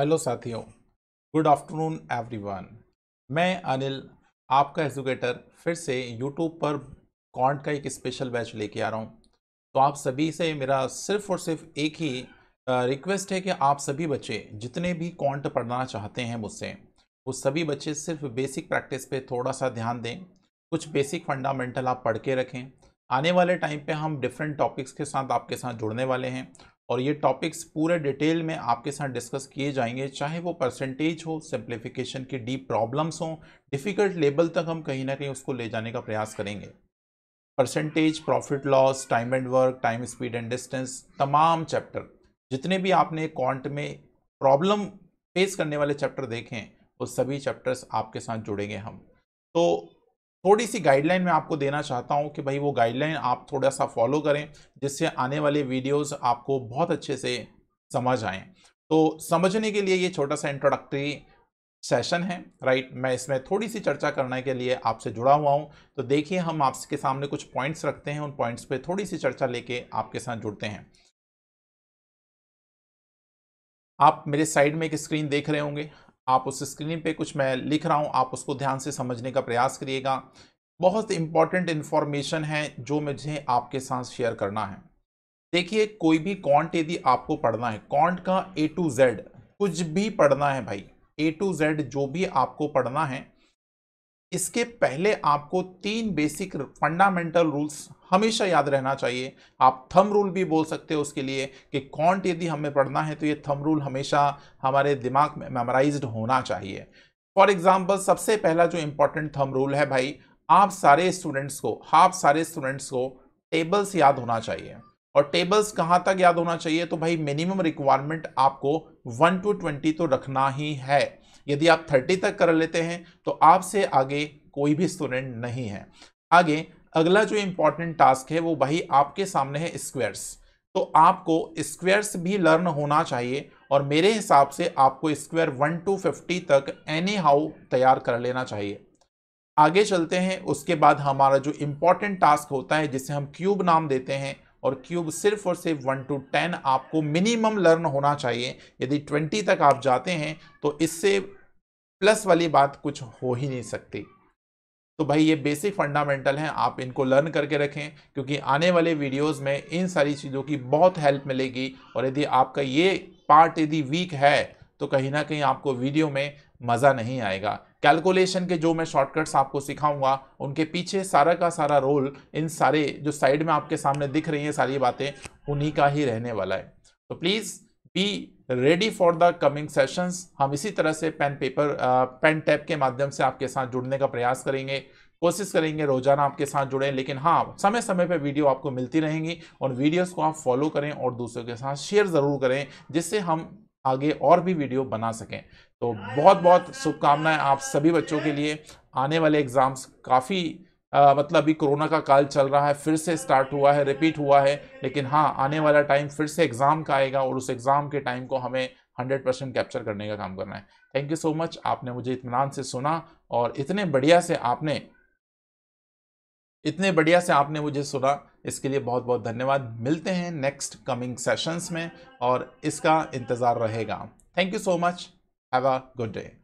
hello साथियों good afternoon everyone मैं अनिल आपका एजुकेटर फिर से यूट्यूब पर कॉन्ट का एक स्पेशल बैच लेके आ रहा हूँ तो आप सभी से मेरा सिर्फ और सिर्फ एक ही रिक्वेस्ट है कि आप सभी बच्चे जितने भी कॉन्ट पढ़ना चाहते हैं मुझसे वो सभी बच्चे सिर्फ बेसिक प्रैक्टिस पे थोड़ा सा ध्यान दें कुछ बेसिक फंडामेंटल आप पढ़ के रखें आने वाले टाइम पे हम डिफरेंट टॉपिक्स के साथ आपके साथ जुड़ने वाले हैं और ये टॉपिक्स पूरे डिटेल में आपके साथ डिस्कस किए जाएंगे चाहे वो परसेंटेज हो सिंप्लीफिकेशन की डीप प्रॉब्लम्स हो डिफ़िकल्ट लेवल तक हम कहीं ना कहीं उसको ले जाने का प्रयास करेंगे percentage profit loss time and work time speed and distance तमाम चैप्टर जितने भी आपने क्वांट में प्रॉब्लम फेस करने वाले चैप्टर देखें वो सभी चैप्टर्स आपके साथ जुड़ेंगे हम तो थोड़ी सी गाइडलाइन मैं आपको देना चाहता हूँ कि भाई वो गाइडलाइन आप थोड़ा सा फॉलो करें जिससे आने वाले वीडियोस आपको बहुत अच्छे से समझ आएँ तो समझने के लिए ये छोटा सा इंट्रोडक्टरी सेशन है राइट मैं इसमें थोड़ी सी चर्चा करने के लिए आपसे जुड़ा हुआ हूँ तो देखिए हम आपके सामने कुछ पॉइंट्स रखते हैं उन पॉइंट्स पे थोड़ी सी चर्चा लेके आपके साथ जुड़ते हैं आप मेरे साइड में एक स्क्रीन देख रहे होंगे आप उस स्क्रीन पे कुछ मैं लिख रहा हूँ आप उसको ध्यान से समझने का प्रयास करिएगा बहुत इंपॉर्टेंट इन्फॉर्मेशन है जो मुझे आपके साथ शेयर करना है देखिए कोई भी कॉन्ट यदि आपको पढ़ना है कॉन्ट का ए टू जेड कुछ भी पढ़ना है भाई ए टू जेड जो भी आपको पढ़ना है इसके पहले आपको तीन बेसिक फंडामेंटल रूल्स हमेशा याद रहना चाहिए आप थम रूल भी बोल सकते हो उसके लिए कि कॉन्ट यदि हमें पढ़ना है तो ये थम रूल हमेशा हमारे दिमाग में मेमोराइज होना चाहिए फॉर एग्जाम्पल सबसे पहला जो इम्पोर्टेंट थम रूल है भाई आप सारे स्टूडेंट्स को आप सारे स्टूडेंट्स को टेबल्स याद होना चाहिए और टेबल्स कहाँ तक याद होना चाहिए तो भाई मिनिमम रिक्वायरमेंट आपको वन टू ट्वेंटी तो रखना ही है यदि आप थर्टी तक कर लेते हैं तो आपसे आगे कोई भी स्टूडेंट नहीं है आगे अगला जो इंपॉर्टेंट टास्क है वो भाई आपके सामने है स्क्वेयर्स तो आपको स्क्वेयर्स भी लर्न होना चाहिए और मेरे हिसाब से आपको स्क्वेयर वन टू फिफ्टी तक एनी हाउ तैयार कर लेना चाहिए आगे चलते हैं उसके बाद हमारा जो इम्पोर्टेंट टास्क होता है जिसे हम क्यूब नाम देते हैं और क्यूब सिर्फ और सिर्फ वन टू टेन आपको मिनिमम लर्न होना चाहिए यदि ट्वेंटी तक आप जाते हैं तो इससे प्लस वाली बात कुछ हो ही नहीं सकती तो भाई ये बेसिक फंडामेंटल हैं आप इनको लर्न करके रखें क्योंकि आने वाले वीडियोस में इन सारी चीज़ों की बहुत हेल्प मिलेगी और यदि आपका ये पार्ट यदि वीक है तो कहीं ना कहीं आपको वीडियो में मज़ा नहीं आएगा कैलकुलेशन के जो मैं शॉर्टकट्स आपको सिखाऊंगा उनके पीछे सारा का सारा रोल इन सारे जो साइड में आपके सामने दिख रही हैं सारी बातें उन्हीं का ही रहने वाला है तो please be ready for the coming sessions हम इसी तरह से पेन पेपर पेन टैप के माध्यम से आपके साथ जुड़ने का प्रयास करेंगे कोशिश करेंगे रोजाना आपके साथ जुड़े लेकिन हाँ समय समय पर वीडियो आपको मिलती रहेंगी और वीडियोस को आप फॉलो करें और दूसरों के साथ शेयर ज़रूर करें जिससे हम आगे और भी वीडियो बना सकें तो बहुत बहुत शुभकामनाएं आप सभी बच्चों के लिए आने वाले एग्ज़ाम्स काफ़ी मतलब अभी कोरोना का काल चल रहा है फिर से स्टार्ट हुआ है रिपीट हुआ है लेकिन हाँ आने वाला टाइम फिर से एग्ज़ाम का आएगा और उस एग्ज़ाम के टाइम को हमें हंड्रेड परसेंट कैप्चर करने का काम करना है थैंक यू सो मच आपने मुझे इतमान से सुना और इतने बढ़िया से आपने इतने बढ़िया से आपने मुझे सुना इसके लिए बहुत बहुत धन्यवाद मिलते हैं नेक्स्ट कमिंग सेशंस में और इसका इंतज़ार रहेगा thank you so much have a good day